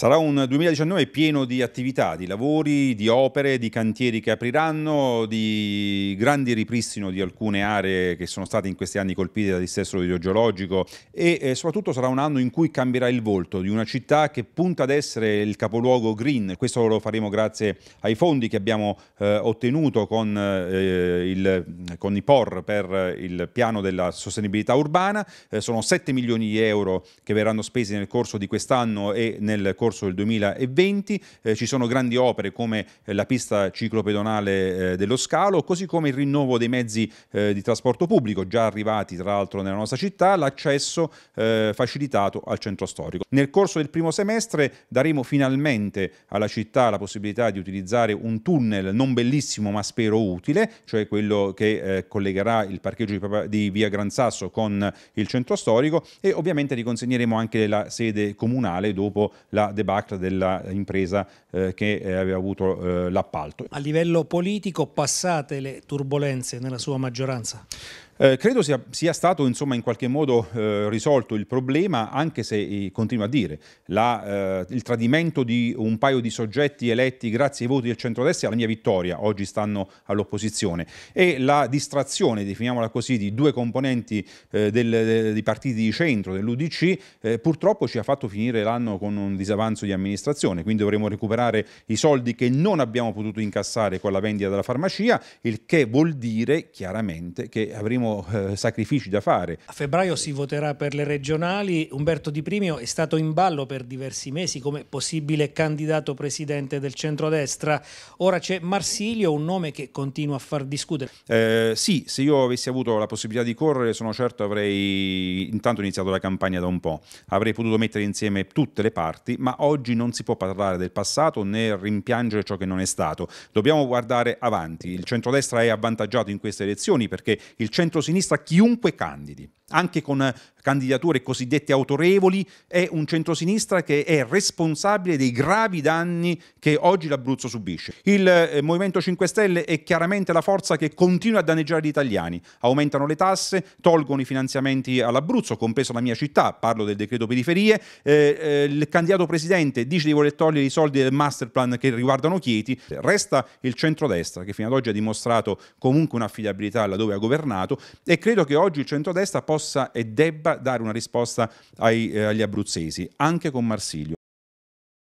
Sarà un 2019 pieno di attività, di lavori, di opere, di cantieri che apriranno, di grandi ripristino di alcune aree che sono state in questi anni colpite da dissesto idrogeologico e eh, soprattutto sarà un anno in cui cambierà il volto di una città che punta ad essere il capoluogo green. Questo lo faremo grazie ai fondi che abbiamo eh, ottenuto con, eh, il, con, i POR per il piano della sostenibilità urbana. Eh, sono 7 milioni di euro che verranno spesi nel corso di quest'anno e nel corso corso del 2020, eh, ci sono grandi opere come eh, la pista ciclopedonale eh, dello Scalo, così come il rinnovo dei mezzi eh, di trasporto pubblico già arrivati tra l'altro nella nostra città, l'accesso facilitato al centro storico. Nel corso del primo semestre daremo finalmente alla città la possibilità di utilizzare un tunnel non bellissimo ma spero utile, cioè quello che eh, collegherà il parcheggio di, di, via Gran Sasso con il centro storico e ovviamente riconsegneremo anche la sede comunale dopo la la debacle dell'impresa eh, eh, che eh, aveva avuto eh, l'appalto. A livello politico passate le turbulenze nella sua maggioranza? Eh, credo sia, sia, stato insomma, in qualche modo eh, risolto il problema, anche se, eh, continuo a dire, la, eh, il tradimento di un paio di soggetti eletti grazie ai voti del centrodestra alla mia vittoria, oggi stanno all'opposizione, e la distrazione, definiamola così, di due componenti eh, del, de, dei partiti di centro, dell'Udc, purtroppo ci ha fatto finire l'anno con un disavanzo di amministrazione, quindi dovremo recuperare i soldi che non abbiamo potuto incassare con la vendita della farmacia, il che vuol dire chiaramente che avremo eh, sacrifici da fare. A febbraio si voterà per le regionali. Umberto Di Primio è stato in ballo per diversi mesi come possibile candidato presidente del centrodestra. Ora c'è Marsilio, un nome che continua a far discutere. Eh, sì, se io avessi avuto la possibilità di correre, sono certo avrei intanto iniziato la campagna da un po'. Avrei potuto mettere insieme tutte le parti, ma oggi non si può parlare del passato né rimpiangere ciò che non è stato. Dobbiamo guardare avanti. Il centrodestra è avvantaggiato in queste elezioni perché il centro centro-sinistra chiunque candidi, anche con eh, candidature cosiddette autorevoli, è un centrosinistra che è responsabile dei gravi danni che oggi l'Abruzzo subisce. Il eh, Movimento 5 Stelle è chiaramente la forza che continua a danneggiare gli italiani. Aumentano le tasse, tolgono i finanziamenti all'Abruzzo, compreso la mia città, parlo del decreto periferie. Eh, eh, il candidato presidente dice di voler togliere i soldi del masterplan che riguardano Chieti. Resta il centrodestra che fino ad oggi ha dimostrato comunque un'affidabilità laddove ha governato e credo che oggi il centrodestra possa e debba dare una risposta ai, eh, agli abruzzesi, anche con Marsilio.